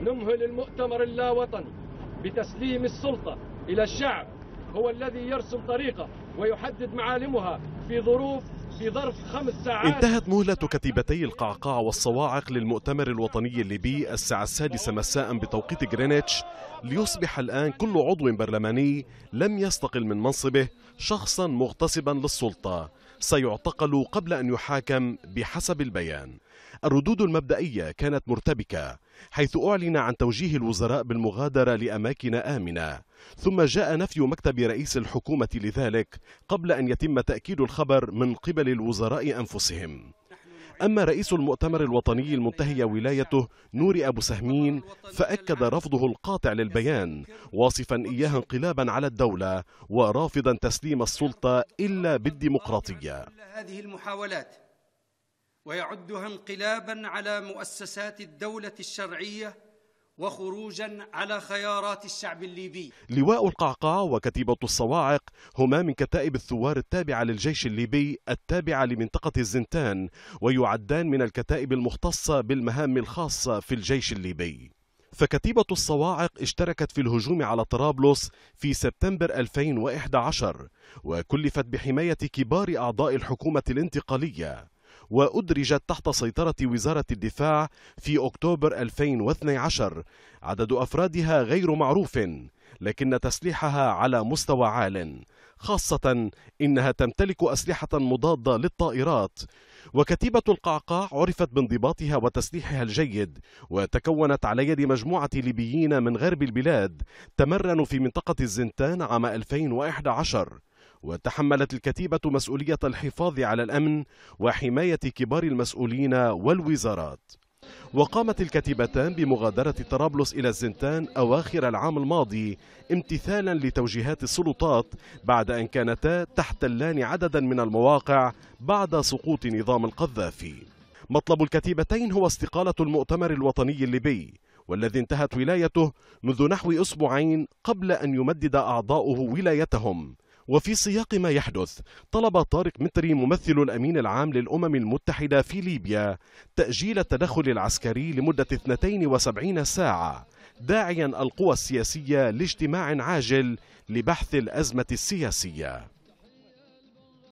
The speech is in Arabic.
نمهل المؤتمر اللاوطني بتسليم السلطة إلى الشعب هو الذي يرسم طريقة ويحدد معالمها في ظروف في ظرف خمس ساعات انتهت مهلة كتيبتي القعقاع والصواعق للمؤتمر الوطني الليبي الساعة السادسة مساء بتوقيت غرينتش ليصبح الآن كل عضو برلماني لم يستقل من منصبه شخصا مغتصبا للسلطة سيعتقل قبل أن يحاكم بحسب البيان الردود المبدئية كانت مرتبكة حيث أعلن عن توجيه الوزراء بالمغادرة لأماكن آمنة ثم جاء نفي مكتب رئيس الحكومة لذلك قبل أن يتم تأكيد الخبر من قبل الوزراء أنفسهم أما رئيس المؤتمر الوطني المنتهي ولايته نور أبو سهمين فأكد رفضه القاطع للبيان واصفا إياه انقلابا على الدولة ورافضا تسليم السلطة إلا بالديمقراطية هذه المحاولات ويعدها انقلابا على مؤسسات الدوله الشرعيه وخروجا على خيارات الشعب الليبي لواء القعقاع وكتيبة الصواعق هما من كتائب الثوار التابعة للجيش الليبي التابعة لمنطقة الزنتان ويعدان من الكتائب المختصة بالمهام الخاصة في الجيش الليبي فكتيبة الصواعق اشتركت في الهجوم على طرابلس في سبتمبر 2011 وكلفت بحماية كبار أعضاء الحكومة الانتقالية وأدرجت تحت سيطرة وزارة الدفاع في أكتوبر 2012 عدد أفرادها غير معروف لكن تسليحها على مستوى عال خاصة إنها تمتلك أسلحة مضادة للطائرات وكتيبة القعقاع عرفت بانضباطها وتسليحها الجيد وتكونت على يد مجموعة ليبيين من غرب البلاد تمرنوا في منطقة الزنتان عام 2011 وتحملت الكتيبة مسؤولية الحفاظ على الأمن وحماية كبار المسؤولين والوزارات وقامت الكتيبتان بمغادرة طرابلس إلى الزنتان أواخر العام الماضي امتثالا لتوجيهات السلطات بعد أن كانتا تحتلان عددا من المواقع بعد سقوط نظام القذافي مطلب الكتيبتين هو استقالة المؤتمر الوطني الليبي والذي انتهت ولايته منذ نحو أسبوعين قبل أن يمدد أعضاؤه ولايتهم وفي سياق ما يحدث طلب طارق متري ممثل الأمين العام للأمم المتحدة في ليبيا تأجيل التدخل العسكري لمدة 72 ساعة داعيا القوى السياسية لاجتماع عاجل لبحث الأزمة السياسية